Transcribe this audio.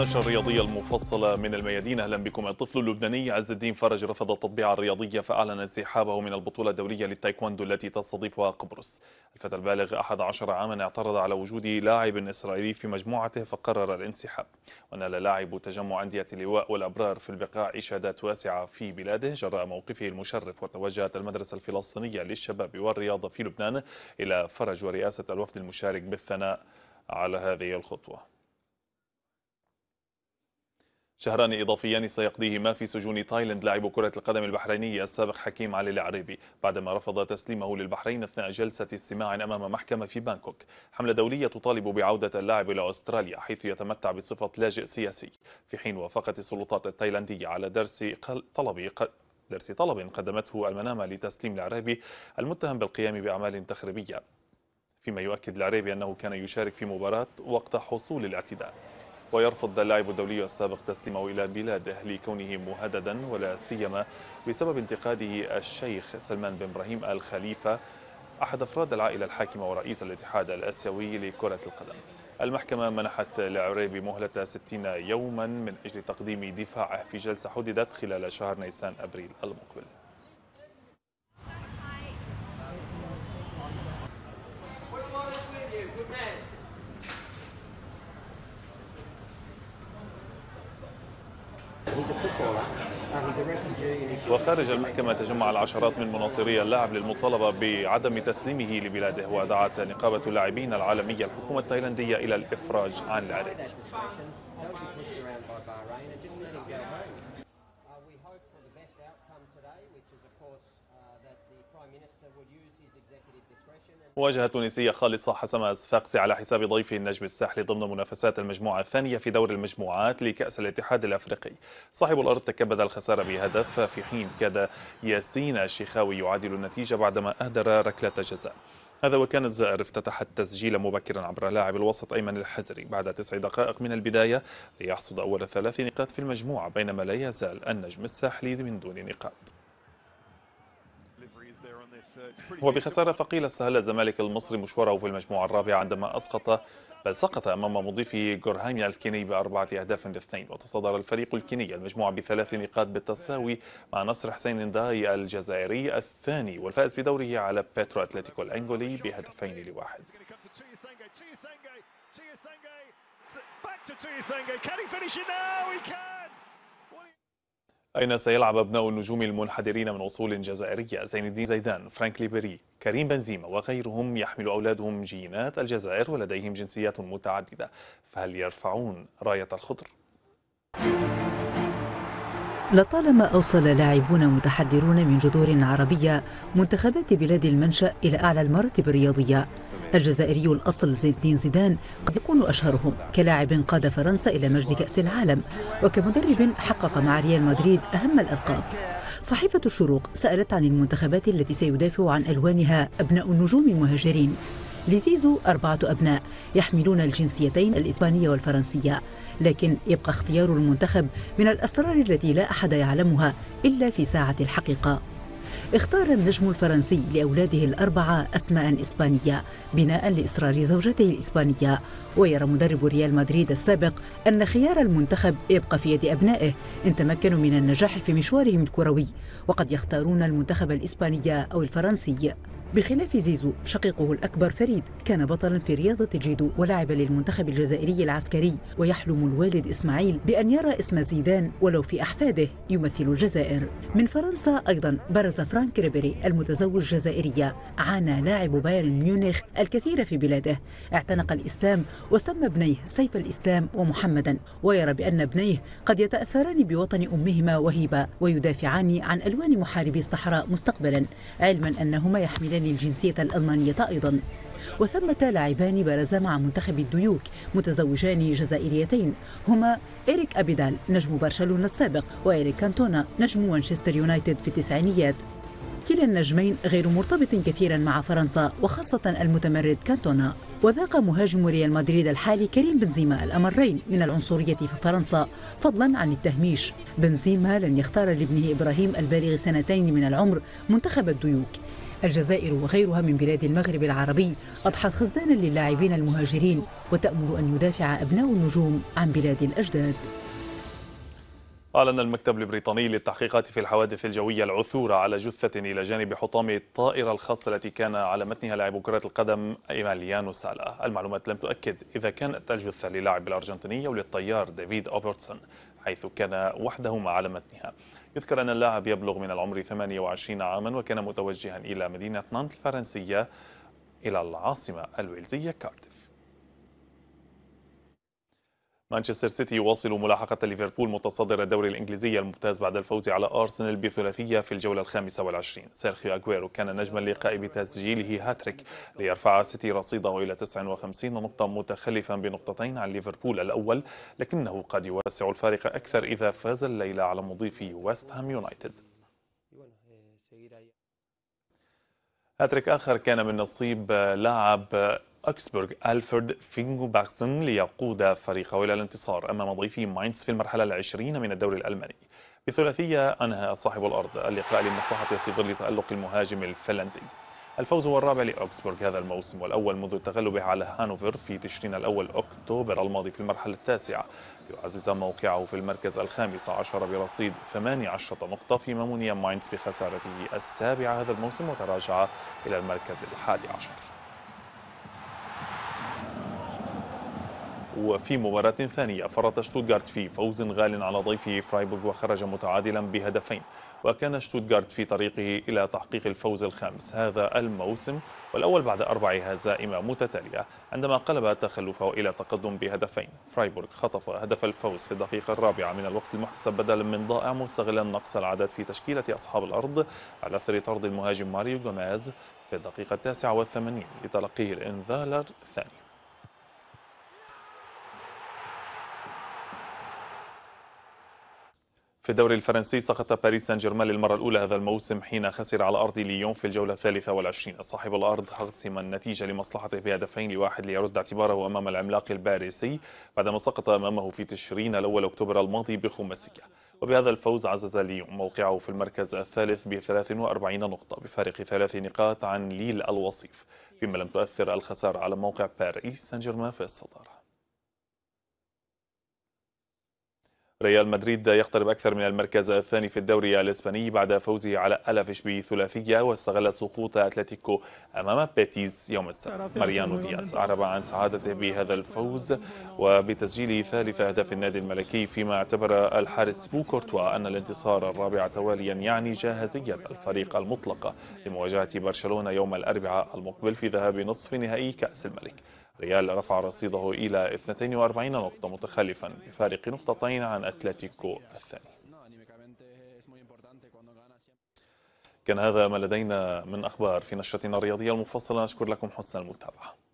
النشرة الرياضية المفصلة من الميادين أهلا بكم الطفل اللبناني عز الدين فرج رفض التطبيع الرياضية فأعلن انسحابه من البطولة الدولية للتايكواندو التي تستضيفها قبرص الفتى البالغ 11 عاما اعترض على وجود لاعب إسرائيلي في مجموعته فقرر الانسحاب ونال لاعب تجمع أندية اللواء والأبرار في البقاع إشادات واسعة في بلاده جراء موقفه المشرف وتوجهت المدرسة الفلسطينية للشباب والرياضة في لبنان إلى فرج ورئاسة الوفد المشارك بالثناء على هذه الخطوة شهران إضافيان سيقضيهما في سجون تايلاند لاعب كرة القدم البحريني السابق حكيم علي العريبي بعدما رفض تسليمه للبحرين أثناء جلسة استماع أمام محكمة في بانكوك حملة دولية تطالب بعودة اللاعب إلى أستراليا حيث يتمتع بصفة لاجئ سياسي في حين وافقت السلطات التايلاندية على درس طلب درس طلب قدمته المنامة لتسليم العريبي المتهم بالقيام بأعمال تخريبية فيما يؤكد العريبي أنه كان يشارك في مباراة وقت حصول الاعتداء ويرفض اللاعب الدولي السابق تسليمه إلى بلاده لكونه مهددا ولا سيما بسبب انتقاده الشيخ سلمان بن إبراهيم الخليفة أحد أفراد العائلة الحاكمة ورئيس الاتحاد الآسيوي لكرة القدم المحكمة منحت لعريبي مهلة 60 يوما من أجل تقديم دفاعه في جلسة حددت خلال شهر نيسان أبريل المقبل وخارج المحكمة تجمع العشرات من مناصري اللاعب للمطالبة بعدم تسليمه لبلاده ودعت نقابة اللاعبين العالمية الحكومة التايلاندية إلى الإفراج عن لاعبه. مواجهة تونسية خالصة حسم الصفاقسي على حساب ضيفه النجم الساحلي ضمن منافسات المجموعة الثانية في دور المجموعات لكأس الاتحاد الأفريقي صاحب الأرض تكبد الخسارة بهدف في حين كاد ياسين الشيخاوي يعادل النتيجة بعدما أهدر ركلة جزاء هذا وكان الزائر افتتح التسجيل مبكرا عبر لاعب الوسط أيمن الحزري بعد تسع دقائق من البداية ليحصد أول ثلاث نقاط في المجموعة بينما لا يزال النجم الساحلي من دون نقاط Uh, وبخسارة ثقيلة سهل الزمالك المصري مشواره في المجموعة الرابعة عندما أسقط بل سقط أمام مضيفه جورهاميا الكيني بأربعة أهداف لاثنين وتصدر الفريق الكيني المجموعة بثلاث نقاط بالتساوي مع نصر حسين انداي الجزائري الثاني والفائز بدوره على بيترو أتلتيكو الأنجولي بهدفين لواحد Back to Can he finish it now? He can! أين سيلعب أبناء النجوم المنحدرين من أصول جزائرية زين الدين زيدان، فرانك ليبري، كريم بنزيما وغيرهم يحمل أولادهم جينات الجزائر ولديهم جنسيات متعددة فهل يرفعون راية الخضر؟ لطالما أوصل لاعبون متحدرون من جذور عربية منتخبات بلاد المنشأ إلى أعلى المراتب الرياضية الجزائري الأصل الدين زيدان قد يكون أشهرهم كلاعب قاد فرنسا إلى مجد كأس العالم وكمدرب حقق مع ريال مدريد أهم الألقاب صحيفة الشروق سألت عن المنتخبات التي سيدافع عن ألوانها أبناء النجوم المهاجرين لزيزو أربعة أبناء يحملون الجنسيتين الإسبانية والفرنسية لكن يبقى اختيار المنتخب من الأسرار التي لا أحد يعلمها إلا في ساعة الحقيقة اختار النجم الفرنسي لأولاده الأربعة أسماء إسبانية بناء لإصرار زوجته الإسبانية ويرى مدرب ريال مدريد السابق أن خيار المنتخب يبقى في يد أبنائه إن تمكنوا من النجاح في مشوارهم الكروي وقد يختارون المنتخب الإسباني أو الفرنسي بخلاف زيزو شقيقه الأكبر فريد كان بطلا في رياضة الجيدو ولعب للمنتخب الجزائري العسكري ويحلم الوالد إسماعيل بأن يرى اسم زيدان ولو في أحفاده يمثل الجزائر من فرنسا أيضا برز فرانك ريبيري المتزوج جزائرية عانى لاعب بايرن ميونخ الكثير في بلاده اعتنق الإسلام وسمى ابنيه سيف الإسلام ومحمدا ويرى بأن ابنيه قد يتأثران بوطن أمهما وهيبة ويدافعان عن ألوان محاربي الصحراء مستقبلا علما أنهما يحملان يمتلكان الجنسية الألمانية أيضا وثمة لاعبان برزا مع منتخب الديوك متزوجان جزائريتين هما إريك أبيدال نجم برشلونة السابق وإريك كانتونا نجم مانشستر يونايتد في التسعينيات كلا النجمين غير مرتبط كثيرا مع فرنسا وخاصة المتمرد كانتونا وذاق مهاجم ريال مدريد الحالي كريم بنزيما الأمرين من العنصرية في فرنسا فضلا عن التهميش بنزيما لن يختار لابنه إبراهيم البالغ سنتين من العمر منتخب الديوك الجزائر وغيرها من بلاد المغرب العربي أضحت خزانا للاعبين المهاجرين وتأمر أن يدافع أبناء النجوم عن بلاد الأجداد أعلن المكتب البريطاني للتحقيقات في الحوادث الجوية العثور على جثة إلى جانب حطام الطائرة الخاصة التي كان على متنها لاعب كرة القدم إيماليانو سالا المعلومات لم تؤكد إذا كانت الجثة للاعب الأرجنتيني أو للطيار ديفيد أوبرتسون حيث كان وحده مع متنها يذكر أن اللاعب يبلغ من العمر 28 عاما وكان متوجها إلى مدينة نانت الفرنسية إلى العاصمة الويلزية كارديف مانشستر سيتي يواصل ملاحقة ليفربول متصدر الدوري الإنجليزي الممتاز بعد الفوز على أرسنال بثلاثية في الجولة الخامسة والعشرين سيرخيو أغويرو كان نجم اللقاء بتسجيله هاتريك ليرفع سيتي رصيده إلى 59 نقطة متخلفا بنقطتين عن ليفربول الأول لكنه قد يوسع الفارق أكثر إذا فاز الليلة على مضيف ويست هام يونايتد هاتريك آخر كان من نصيب لاعب أكسبرغ ألفرد باكسن ليقود فريقه إلى الانتصار أمام ضيفي ماينز في المرحلة العشرين من الدوري الألماني بثلاثية أنهى صاحب الأرض اللقاء لمصلحته في ظل تألق المهاجم الفنلندي الفوز هو الرابع لأوكسبورغ هذا الموسم والأول منذ تغلبه على هانوفر في تشرين الأول أكتوبر الماضي في المرحلة التاسعة يعزز موقعه في المركز الخامس عشر برصيد 18 نقطة فيما مني ماينز بخسارته السابعة هذا الموسم وتراجع إلى المركز الحادي عشر وفي مباراة ثانية فرط شتوتغارت في فوز غال على ضيفه فرايبورغ وخرج متعادلا بهدفين وكان شتوتغارت في طريقه إلى تحقيق الفوز الخامس هذا الموسم والأول بعد أربع هزائم متتالية عندما قلب تخلفه إلى تقدم بهدفين فرايبورغ خطف هدف الفوز في الدقيقة الرابعة من الوقت المحتسب بدلا من ضائع مستغلا نقص العدد في تشكيلة أصحاب الأرض على أثر طرد المهاجم ماريو جوماز في الدقيقة التاسعة والثمانين لتلقيه الإنذار الثاني في الدوري الفرنسي سقط باريس سان جيرمان للمرة الأولى هذا الموسم حين خسر على أرض ليون في الجولة الثالثة والعشرين صاحب الأرض حسم النتيجة لمصلحته بهدفين لواحد ليرد اعتباره أمام العملاق الباريسي بعدما سقط أمامه في تشرين الأول أكتوبر الماضي بخماسية وبهذا الفوز عزز ليون موقعه في المركز الثالث ب 43 نقطة بفارق ثلاث نقاط عن ليل الوصيف فيما لم تؤثر الخسارة على موقع باريس سان جيرمان في الصدارة ريال مدريد يقترب أكثر من المركز الثاني في الدوري الإسباني بعد فوزه على ألافش بثلاثية واستغل سقوط أتلتيكو أمام بيتيز يوم السبت ماريانو دياز أعرب عن سعادته بهذا الفوز وبتسجيل ثالث أهداف النادي الملكي فيما اعتبر الحارس بو كورتوا أن الانتصار الرابع تواليا يعني جاهزية الفريق المطلقة لمواجهة برشلونة يوم الأربعاء المقبل في ذهاب نصف نهائي كأس الملك ريال رفع رصيده إلى 42 نقطة متخلفا بفارق نقطتين عن أتلتيكو الثاني كان هذا ما لدينا من أخبار في نشرتنا الرياضية المفصلة نشكر لكم حسن المتابعة